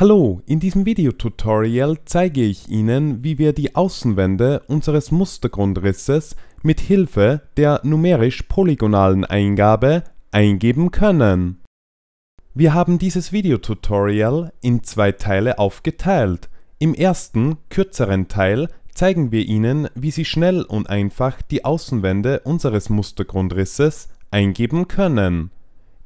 Hallo, in diesem Videotutorial zeige ich Ihnen, wie wir die Außenwände unseres Mustergrundrisses mit Hilfe der numerisch-polygonalen Eingabe eingeben können. Wir haben dieses Videotutorial in zwei Teile aufgeteilt. Im ersten, kürzeren Teil zeigen wir Ihnen, wie Sie schnell und einfach die Außenwände unseres Mustergrundrisses eingeben können.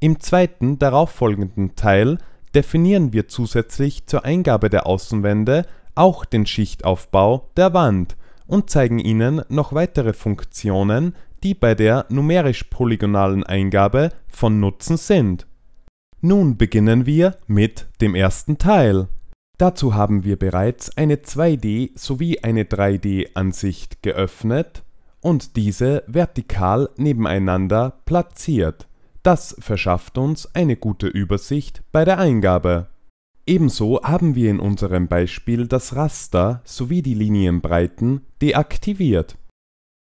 Im zweiten, darauffolgenden Teil definieren wir zusätzlich zur Eingabe der Außenwände auch den Schichtaufbau der Wand und zeigen Ihnen noch weitere Funktionen, die bei der numerisch-polygonalen Eingabe von Nutzen sind. Nun beginnen wir mit dem ersten Teil. Dazu haben wir bereits eine 2D- sowie eine 3D-Ansicht geöffnet und diese vertikal nebeneinander platziert. Das verschafft uns eine gute Übersicht bei der Eingabe. Ebenso haben wir in unserem Beispiel das Raster sowie die Linienbreiten deaktiviert.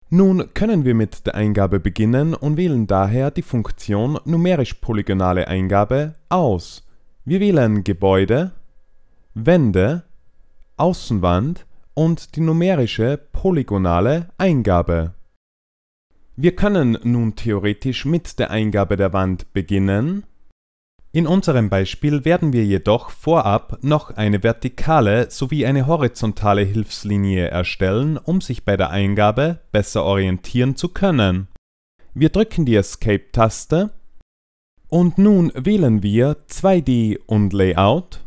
Nun können wir mit der Eingabe beginnen und wählen daher die Funktion numerisch-polygonale Eingabe aus. Wir wählen Gebäude, Wände, Außenwand und die numerische polygonale Eingabe. Wir können nun theoretisch mit der Eingabe der Wand beginnen. In unserem Beispiel werden wir jedoch vorab noch eine vertikale sowie eine horizontale Hilfslinie erstellen, um sich bei der Eingabe besser orientieren zu können. Wir drücken die Escape-Taste und nun wählen wir 2D und Layout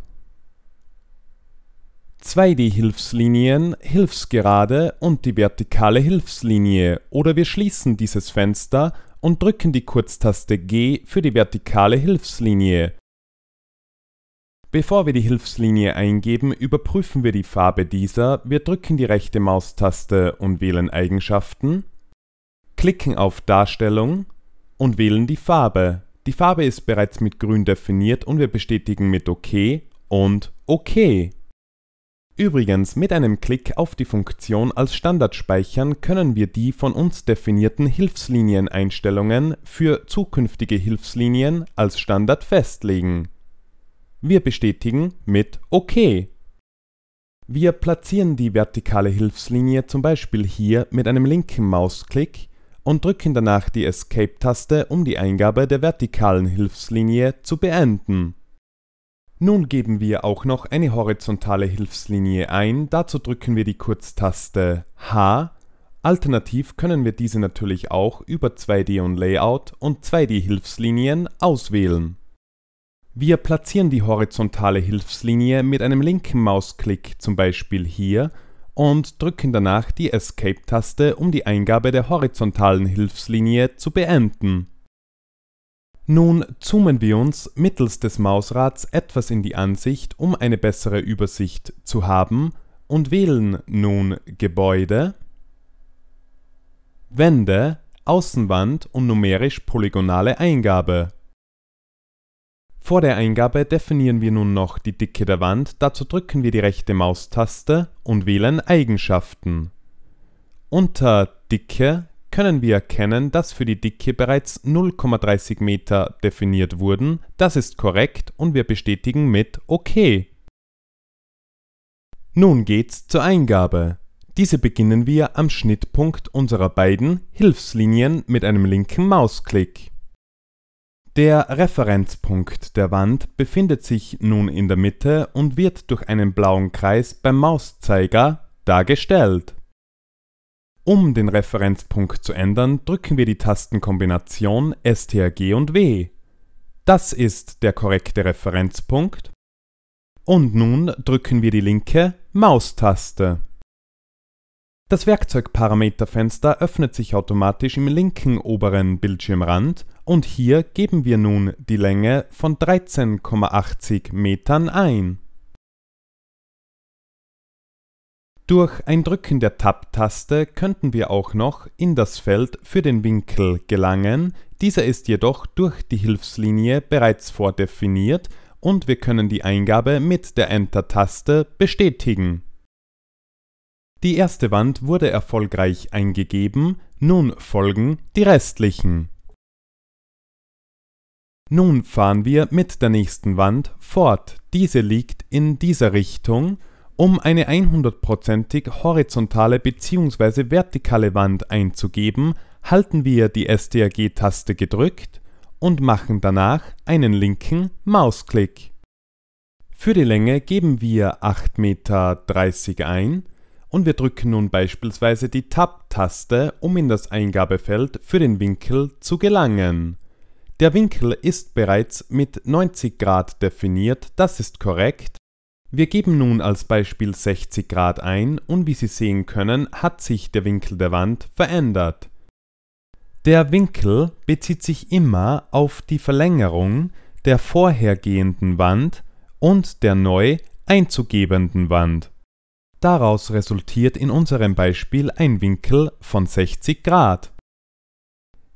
2D-Hilfslinien, Hilfsgerade und die vertikale Hilfslinie oder wir schließen dieses Fenster und drücken die Kurztaste G für die vertikale Hilfslinie. Bevor wir die Hilfslinie eingeben, überprüfen wir die Farbe dieser, wir drücken die rechte Maustaste und wählen Eigenschaften, klicken auf Darstellung und wählen die Farbe. Die Farbe ist bereits mit grün definiert und wir bestätigen mit OK und OK. Übrigens, mit einem Klick auf die Funktion als Standard speichern können wir die von uns definierten Hilfslinieneinstellungen für zukünftige Hilfslinien als Standard festlegen. Wir bestätigen mit OK. Wir platzieren die vertikale Hilfslinie zum Beispiel hier mit einem linken Mausklick und drücken danach die Escape-Taste, um die Eingabe der vertikalen Hilfslinie zu beenden nun geben wir auch noch eine horizontale Hilfslinie ein, dazu drücken wir die Kurztaste H. Alternativ können wir diese natürlich auch über 2D und Layout und 2D-Hilfslinien auswählen. Wir platzieren die horizontale Hilfslinie mit einem linken Mausklick, zum Beispiel hier, und drücken danach die Escape-Taste, um die Eingabe der horizontalen Hilfslinie zu beenden. Nun zoomen wir uns mittels des Mausrads etwas in die Ansicht, um eine bessere Übersicht zu haben, und wählen nun Gebäude, Wände, Außenwand und numerisch-polygonale Eingabe. Vor der Eingabe definieren wir nun noch die Dicke der Wand, dazu drücken wir die rechte Maustaste und wählen Eigenschaften. Unter Dicke können wir erkennen, dass für die Dicke bereits 0,30 Meter definiert wurden. Das ist korrekt und wir bestätigen mit OK. Nun geht's zur Eingabe. Diese beginnen wir am Schnittpunkt unserer beiden Hilfslinien mit einem linken Mausklick. Der Referenzpunkt der Wand befindet sich nun in der Mitte und wird durch einen blauen Kreis beim Mauszeiger dargestellt. Um den Referenzpunkt zu ändern, drücken wir die Tastenkombination STRG und W. Das ist der korrekte Referenzpunkt. Und nun drücken wir die linke Maustaste. Das Werkzeugparameterfenster öffnet sich automatisch im linken oberen Bildschirmrand und hier geben wir nun die Länge von 13,80 Metern ein. Durch ein Drücken der Tab-Taste könnten wir auch noch in das Feld für den Winkel gelangen, dieser ist jedoch durch die Hilfslinie bereits vordefiniert und wir können die Eingabe mit der Enter-Taste bestätigen. Die erste Wand wurde erfolgreich eingegeben, nun folgen die restlichen. Nun fahren wir mit der nächsten Wand fort, diese liegt in dieser Richtung um eine 100%ig horizontale bzw. vertikale Wand einzugeben, halten wir die STRG-Taste gedrückt und machen danach einen linken Mausklick. Für die Länge geben wir 8,30 m ein und wir drücken nun beispielsweise die Tab-Taste, um in das Eingabefeld für den Winkel zu gelangen. Der Winkel ist bereits mit 90 Grad definiert, das ist korrekt, wir geben nun als Beispiel 60 Grad ein und wie Sie sehen können, hat sich der Winkel der Wand verändert. Der Winkel bezieht sich immer auf die Verlängerung der vorhergehenden Wand und der neu einzugebenden Wand. Daraus resultiert in unserem Beispiel ein Winkel von 60 Grad.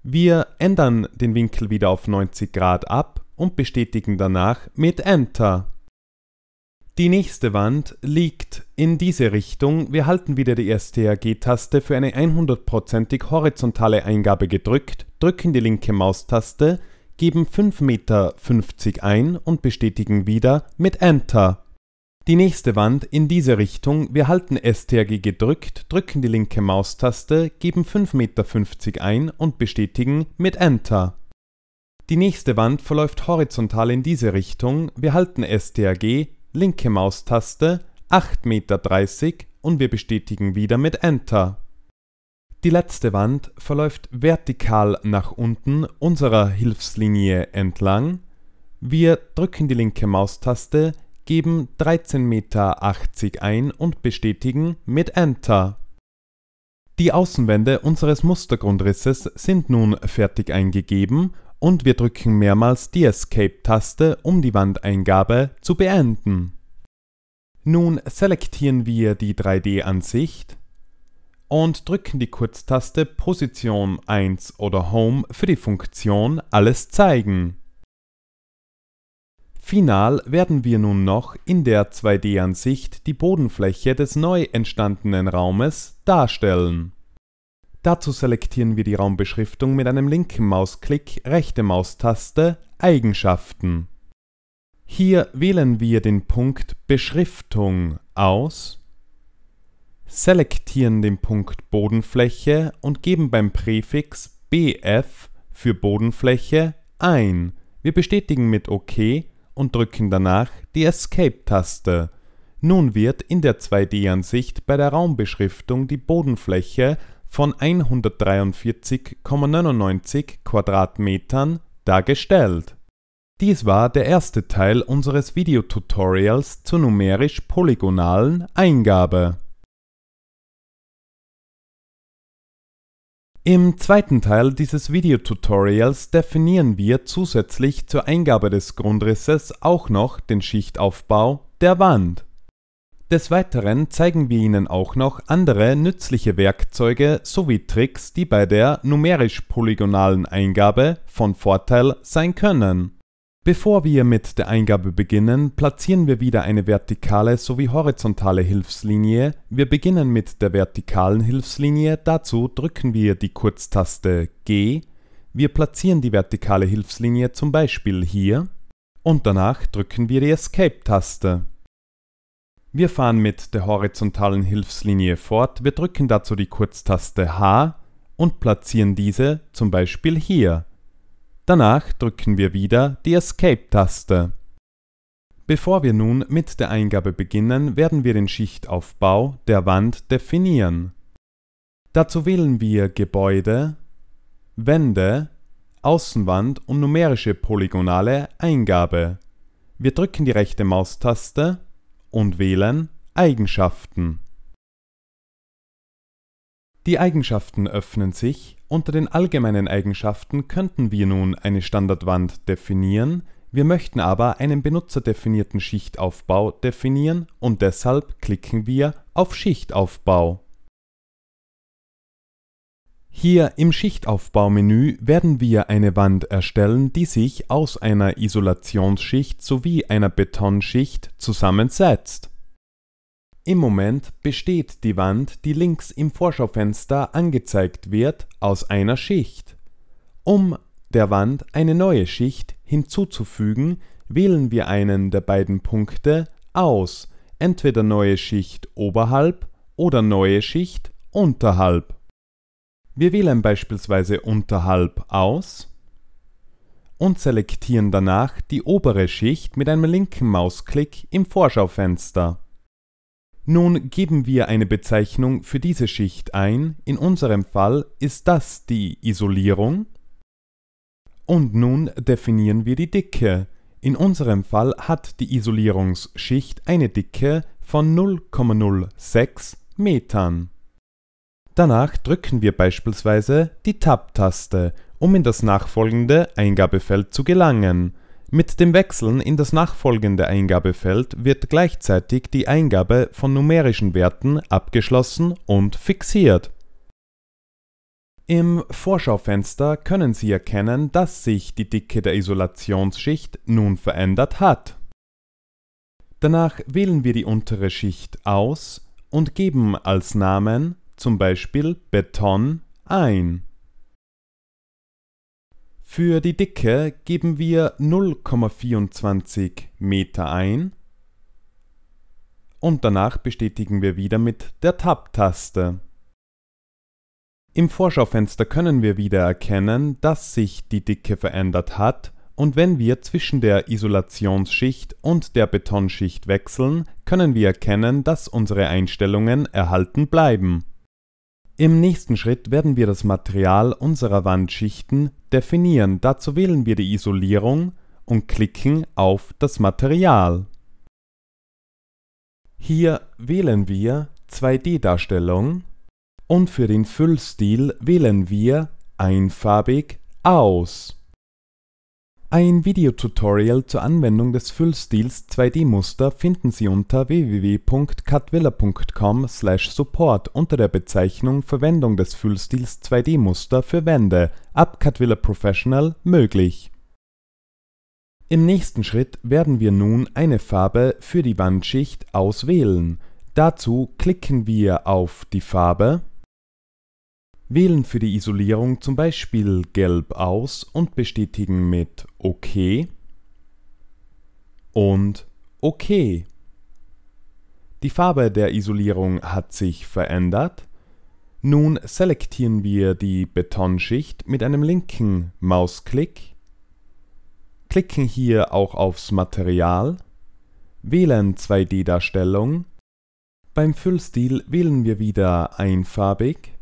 Wir ändern den Winkel wieder auf 90 Grad ab und bestätigen danach mit Enter. Die nächste Wand liegt in diese Richtung. Wir halten wieder die STRG-Taste für eine 100%ig horizontale Eingabe gedrückt, drücken die linke Maustaste, geben 5,50 Meter ein und bestätigen wieder mit Enter. Die nächste Wand in diese Richtung. Wir halten STRG gedrückt, drücken die linke Maustaste, geben 5,50 Meter ein und bestätigen mit Enter. Die nächste Wand verläuft horizontal in diese Richtung. Wir halten STRG, linke Maustaste 8,30 Meter und wir bestätigen wieder mit Enter. Die letzte Wand verläuft vertikal nach unten unserer Hilfslinie entlang. Wir drücken die linke Maustaste, geben 13,80 Meter ein und bestätigen mit Enter. Die Außenwände unseres Mustergrundrisses sind nun fertig eingegeben und wir drücken mehrmals die Escape-Taste, um die Wandeingabe zu beenden. Nun selektieren wir die 3D-Ansicht und drücken die Kurztaste Position 1 oder Home für die Funktion Alles zeigen. Final werden wir nun noch in der 2D-Ansicht die Bodenfläche des neu entstandenen Raumes darstellen. Dazu selektieren wir die Raumbeschriftung mit einem linken Mausklick, rechte Maustaste Eigenschaften. Hier wählen wir den Punkt Beschriftung aus, selektieren den Punkt Bodenfläche und geben beim Präfix BF für Bodenfläche ein. Wir bestätigen mit OK und drücken danach die Escape-Taste. Nun wird in der 2D-Ansicht bei der Raumbeschriftung die Bodenfläche von 143,99 Quadratmetern dargestellt. Dies war der erste Teil unseres Videotutorials zur numerisch-polygonalen Eingabe. Im zweiten Teil dieses Videotutorials definieren wir zusätzlich zur Eingabe des Grundrisses auch noch den Schichtaufbau der Wand des Weiteren zeigen wir Ihnen auch noch andere nützliche Werkzeuge sowie Tricks, die bei der numerisch-polygonalen Eingabe von Vorteil sein können. Bevor wir mit der Eingabe beginnen, platzieren wir wieder eine vertikale sowie horizontale Hilfslinie. Wir beginnen mit der vertikalen Hilfslinie, dazu drücken wir die Kurztaste G. Wir platzieren die vertikale Hilfslinie zum Beispiel hier und danach drücken wir die Escape-Taste. Wir fahren mit der horizontalen Hilfslinie fort, wir drücken dazu die Kurztaste H und platzieren diese zum Beispiel hier. Danach drücken wir wieder die Escape-Taste. Bevor wir nun mit der Eingabe beginnen, werden wir den Schichtaufbau der Wand definieren. Dazu wählen wir Gebäude, Wände, Außenwand und numerische polygonale Eingabe. Wir drücken die rechte Maustaste und wählen Eigenschaften. Die Eigenschaften öffnen sich. Unter den allgemeinen Eigenschaften könnten wir nun eine Standardwand definieren, wir möchten aber einen benutzerdefinierten Schichtaufbau definieren und deshalb klicken wir auf Schichtaufbau. Hier im Schichtaufbaumenü werden wir eine Wand erstellen, die sich aus einer Isolationsschicht sowie einer Betonschicht zusammensetzt. Im Moment besteht die Wand, die links im Vorschaufenster angezeigt wird, aus einer Schicht. Um der Wand eine neue Schicht hinzuzufügen, wählen wir einen der beiden Punkte aus, entweder neue Schicht oberhalb oder neue Schicht unterhalb. Wir wählen beispielsweise unterhalb aus und selektieren danach die obere Schicht mit einem linken Mausklick im Vorschaufenster. Nun geben wir eine Bezeichnung für diese Schicht ein, in unserem Fall ist das die Isolierung. Und nun definieren wir die Dicke. In unserem Fall hat die Isolierungsschicht eine Dicke von 0,06 Metern. Danach drücken wir beispielsweise die Tab-Taste, um in das nachfolgende Eingabefeld zu gelangen. Mit dem Wechseln in das nachfolgende Eingabefeld wird gleichzeitig die Eingabe von numerischen Werten abgeschlossen und fixiert. Im Vorschaufenster können Sie erkennen, dass sich die Dicke der Isolationsschicht nun verändert hat. Danach wählen wir die untere Schicht aus und geben als Namen zum Beispiel Beton ein. Für die Dicke geben wir 0,24 Meter ein und danach bestätigen wir wieder mit der Tab-Taste. Im Vorschaufenster können wir wieder erkennen, dass sich die Dicke verändert hat und wenn wir zwischen der Isolationsschicht und der Betonschicht wechseln, können wir erkennen, dass unsere Einstellungen erhalten bleiben. Im nächsten Schritt werden wir das Material unserer Wandschichten definieren, dazu wählen wir die Isolierung und klicken auf das Material. Hier wählen wir 2D-Darstellung und für den Füllstil wählen wir einfarbig aus. Ein Videotutorial zur Anwendung des Füllstils 2D-Muster finden Sie unter www.cutwiller.com/support unter der Bezeichnung Verwendung des Füllstils 2D-Muster für Wände ab Cutwiller Professional möglich. Im nächsten Schritt werden wir nun eine Farbe für die Wandschicht auswählen. Dazu klicken wir auf die Farbe wählen für die Isolierung zum Beispiel Gelb aus und bestätigen mit OK und OK. Die Farbe der Isolierung hat sich verändert. Nun selektieren wir die Betonschicht mit einem linken Mausklick, klicken hier auch aufs Material, wählen 2D-Darstellung. Beim Füllstil wählen wir wieder einfarbig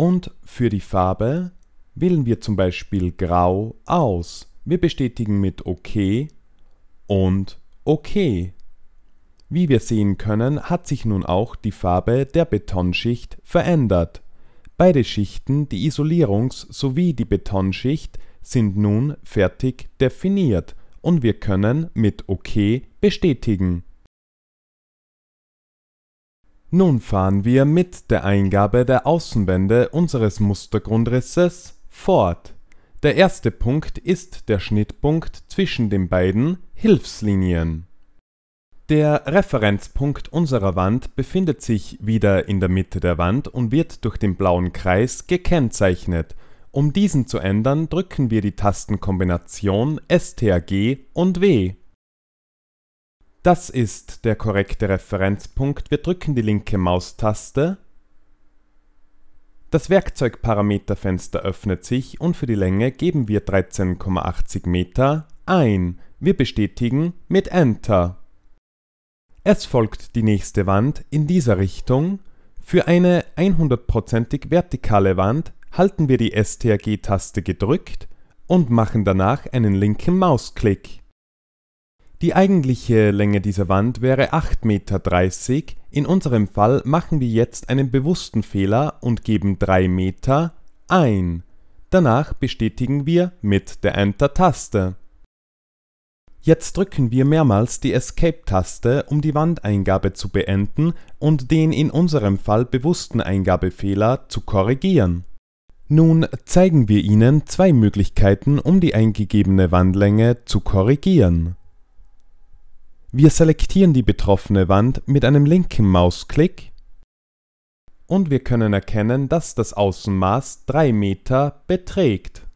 und für die Farbe wählen wir zum Beispiel Grau aus. Wir bestätigen mit OK und OK. Wie wir sehen können, hat sich nun auch die Farbe der Betonschicht verändert. Beide Schichten, die Isolierungs- sowie die Betonschicht, sind nun fertig definiert und wir können mit OK bestätigen. Nun fahren wir mit der Eingabe der Außenwände unseres Mustergrundrisses fort. Der erste Punkt ist der Schnittpunkt zwischen den beiden Hilfslinien. Der Referenzpunkt unserer Wand befindet sich wieder in der Mitte der Wand und wird durch den blauen Kreis gekennzeichnet. Um diesen zu ändern, drücken wir die Tastenkombination STRG und W. Das ist der korrekte Referenzpunkt. Wir drücken die linke Maustaste. Das Werkzeugparameterfenster öffnet sich und für die Länge geben wir 13,80 Meter ein. Wir bestätigen mit Enter. Es folgt die nächste Wand in dieser Richtung. Für eine 100%ig vertikale Wand halten wir die STRG-Taste gedrückt und machen danach einen linken Mausklick. Die eigentliche Länge dieser Wand wäre 8,30 Meter, in unserem Fall machen wir jetzt einen bewussten Fehler und geben 3 Meter ein. Danach bestätigen wir mit der Enter-Taste. Jetzt drücken wir mehrmals die Escape-Taste, um die Wandeingabe zu beenden und den in unserem Fall bewussten Eingabefehler zu korrigieren. Nun zeigen wir Ihnen zwei Möglichkeiten, um die eingegebene Wandlänge zu korrigieren. Wir selektieren die betroffene Wand mit einem linken Mausklick und wir können erkennen, dass das Außenmaß 3 Meter beträgt.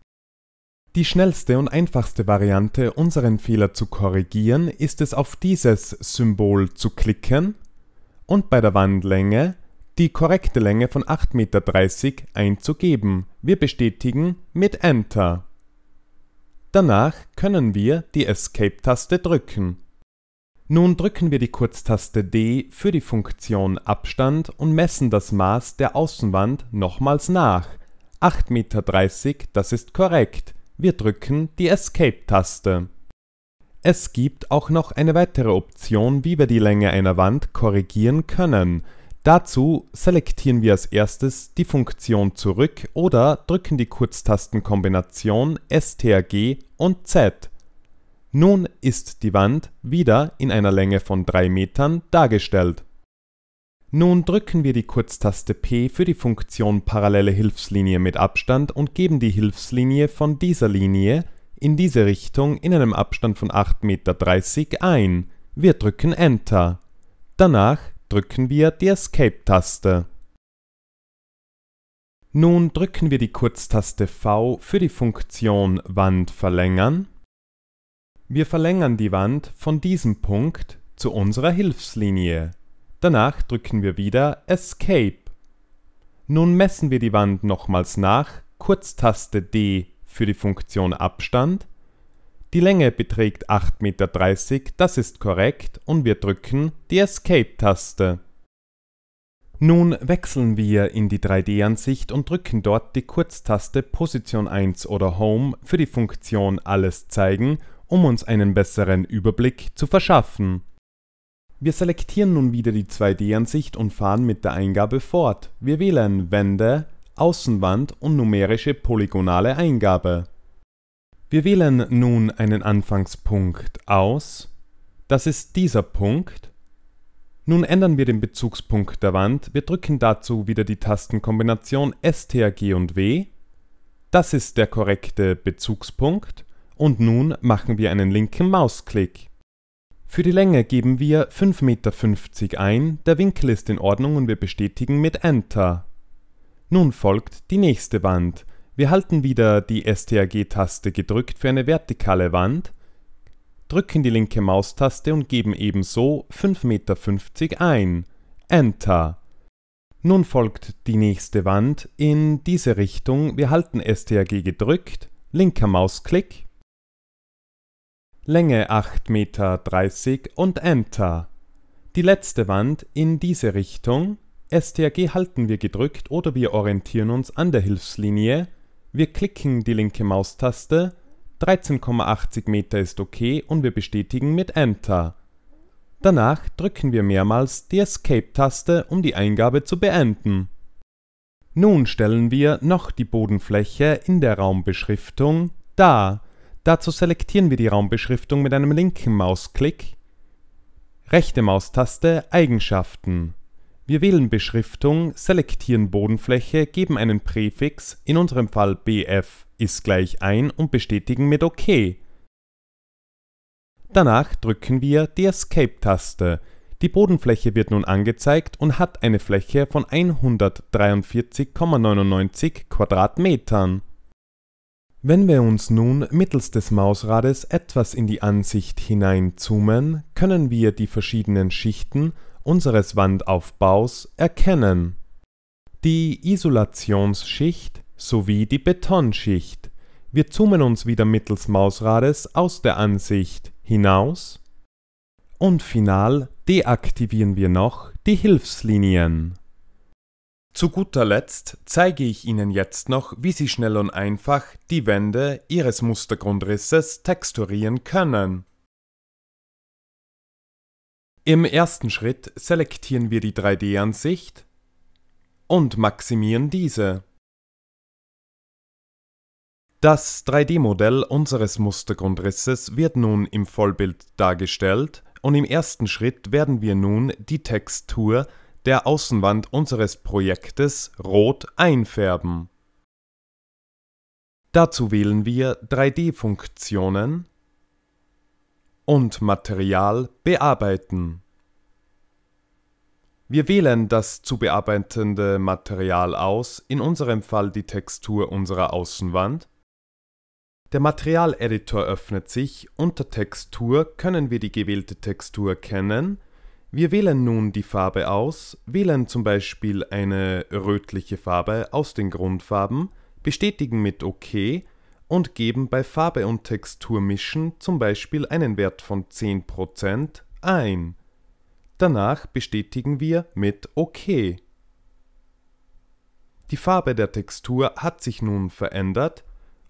Die schnellste und einfachste Variante, unseren Fehler zu korrigieren, ist es auf dieses Symbol zu klicken und bei der Wandlänge die korrekte Länge von 8,30 Meter einzugeben. Wir bestätigen mit Enter. Danach können wir die Escape-Taste drücken nun drücken wir die Kurztaste D für die Funktion Abstand und messen das Maß der Außenwand nochmals nach. 8,30 m, das ist korrekt. Wir drücken die Escape-Taste. Es gibt auch noch eine weitere Option, wie wir die Länge einer Wand korrigieren können. Dazu selektieren wir als erstes die Funktion zurück oder drücken die Kurztastenkombination STRG und Z. Nun ist die Wand wieder in einer Länge von 3 Metern dargestellt. Nun drücken wir die Kurztaste P für die Funktion parallele Hilfslinie mit Abstand und geben die Hilfslinie von dieser Linie in diese Richtung in einem Abstand von 8,30 Meter ein. Wir drücken Enter. Danach drücken wir die Escape-Taste. Nun drücken wir die Kurztaste V für die Funktion Wand verlängern wir verlängern die Wand von diesem Punkt zu unserer Hilfslinie. Danach drücken wir wieder Escape. Nun messen wir die Wand nochmals nach, Kurztaste D für die Funktion Abstand. Die Länge beträgt 8,30 m, das ist korrekt, und wir drücken die Escape-Taste. Nun wechseln wir in die 3D-Ansicht und drücken dort die Kurztaste Position 1 oder Home für die Funktion Alles zeigen um uns einen besseren Überblick zu verschaffen. Wir selektieren nun wieder die 2D-Ansicht und fahren mit der Eingabe fort. Wir wählen Wände, Außenwand und numerische polygonale Eingabe. Wir wählen nun einen Anfangspunkt aus. Das ist dieser Punkt. Nun ändern wir den Bezugspunkt der Wand. Wir drücken dazu wieder die Tastenkombination STRG und W. Das ist der korrekte Bezugspunkt und nun machen wir einen linken Mausklick. Für die Länge geben wir 5,50 Meter ein, der Winkel ist in Ordnung und wir bestätigen mit Enter. Nun folgt die nächste Wand. Wir halten wieder die STRG-Taste gedrückt für eine vertikale Wand, drücken die linke Maustaste und geben ebenso 5,50 Meter ein. Enter. Nun folgt die nächste Wand in diese Richtung. Wir halten STRG gedrückt, linker Mausklick Länge 8,30 Meter und Enter. Die letzte Wand in diese Richtung, STRG halten wir gedrückt oder wir orientieren uns an der Hilfslinie, wir klicken die linke Maustaste, 13,80 Meter ist OK und wir bestätigen mit Enter. Danach drücken wir mehrmals die Escape-Taste, um die Eingabe zu beenden. Nun stellen wir noch die Bodenfläche in der Raumbeschriftung dar. Dazu selektieren wir die Raumbeschriftung mit einem linken Mausklick, rechte Maustaste Eigenschaften. Wir wählen Beschriftung, selektieren Bodenfläche, geben einen Präfix, in unserem Fall BF ist gleich ein und bestätigen mit OK. Danach drücken wir die Escape-Taste. Die Bodenfläche wird nun angezeigt und hat eine Fläche von 143,99 Quadratmetern. Wenn wir uns nun mittels des Mausrades etwas in die Ansicht hineinzoomen, können wir die verschiedenen Schichten unseres Wandaufbaus erkennen. Die Isolationsschicht sowie die Betonschicht. Wir zoomen uns wieder mittels Mausrades aus der Ansicht hinaus und final deaktivieren wir noch die Hilfslinien. Zu guter Letzt zeige ich Ihnen jetzt noch, wie Sie schnell und einfach die Wände Ihres Mustergrundrisses texturieren können. Im ersten Schritt selektieren wir die 3D-Ansicht und maximieren diese. Das 3D-Modell unseres Mustergrundrisses wird nun im Vollbild dargestellt und im ersten Schritt werden wir nun die Textur der Außenwand unseres Projektes rot einfärben. Dazu wählen wir 3D-Funktionen und Material bearbeiten. Wir wählen das zu bearbeitende Material aus, in unserem Fall die Textur unserer Außenwand. Der Materialeditor öffnet sich, unter Textur können wir die gewählte Textur kennen wir wählen nun die Farbe aus, wählen zum Beispiel eine rötliche Farbe aus den Grundfarben, bestätigen mit OK und geben bei Farbe und Textur mischen zum Beispiel einen Wert von 10% ein. Danach bestätigen wir mit OK. Die Farbe der Textur hat sich nun verändert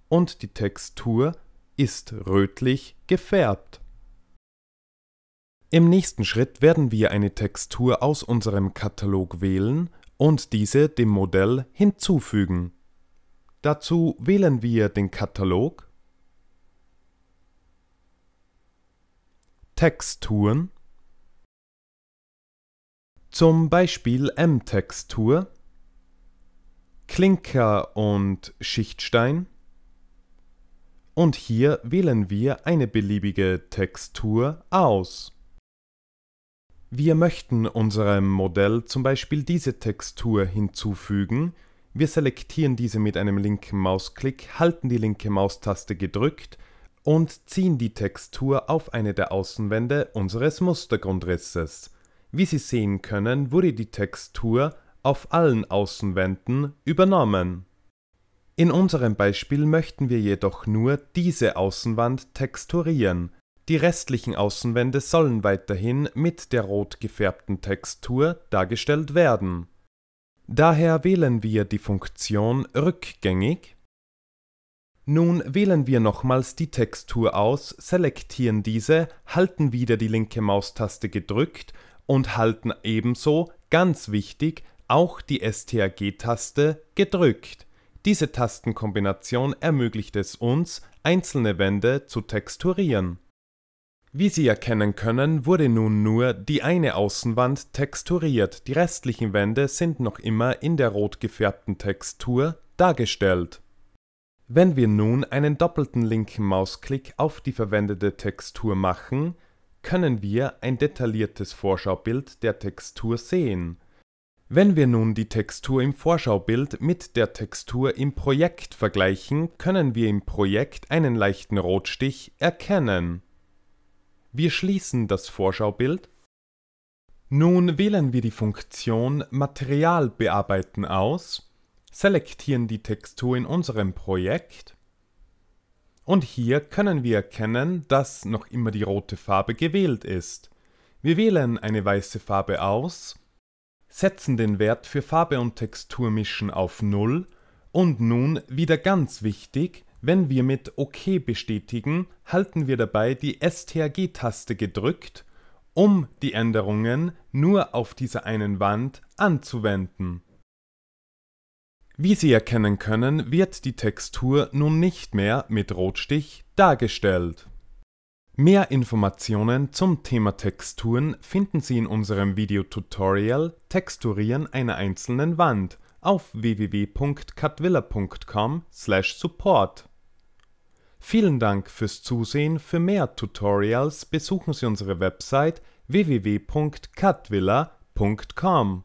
und die Textur ist rötlich gefärbt. Im nächsten Schritt werden wir eine Textur aus unserem Katalog wählen und diese dem Modell hinzufügen. Dazu wählen wir den Katalog, Texturen, zum Beispiel M-Textur, Klinker und Schichtstein und hier wählen wir eine beliebige Textur aus. Wir möchten unserem Modell zum Beispiel diese Textur hinzufügen. Wir selektieren diese mit einem linken Mausklick, halten die linke Maustaste gedrückt und ziehen die Textur auf eine der Außenwände unseres Mustergrundrisses. Wie Sie sehen können, wurde die Textur auf allen Außenwänden übernommen. In unserem Beispiel möchten wir jedoch nur diese Außenwand texturieren. Die restlichen Außenwände sollen weiterhin mit der rot gefärbten Textur dargestellt werden. Daher wählen wir die Funktion Rückgängig. Nun wählen wir nochmals die Textur aus, selektieren diese, halten wieder die linke Maustaste gedrückt und halten ebenso, ganz wichtig, auch die STRG-Taste gedrückt. Diese Tastenkombination ermöglicht es uns, einzelne Wände zu texturieren. Wie Sie erkennen können, wurde nun nur die eine Außenwand texturiert, die restlichen Wände sind noch immer in der rot gefärbten Textur dargestellt. Wenn wir nun einen doppelten linken Mausklick auf die verwendete Textur machen, können wir ein detailliertes Vorschaubild der Textur sehen. Wenn wir nun die Textur im Vorschaubild mit der Textur im Projekt vergleichen, können wir im Projekt einen leichten Rotstich erkennen. Wir schließen das Vorschaubild. Nun wählen wir die Funktion Material bearbeiten aus, selektieren die Textur in unserem Projekt und hier können wir erkennen, dass noch immer die rote Farbe gewählt ist. Wir wählen eine weiße Farbe aus, setzen den Wert für Farbe und Textur mischen auf 0 und nun, wieder ganz wichtig, wenn wir mit OK bestätigen, halten wir dabei die STRG-Taste gedrückt, um die Änderungen nur auf dieser einen Wand anzuwenden. Wie Sie erkennen können, wird die Textur nun nicht mehr mit Rotstich dargestellt. Mehr Informationen zum Thema Texturen finden Sie in unserem Videotutorial Texturieren einer einzelnen Wand auf www.catwiller.com/support. Vielen Dank fürs Zusehen. Für mehr Tutorials besuchen Sie unsere Website www.catvilla.com.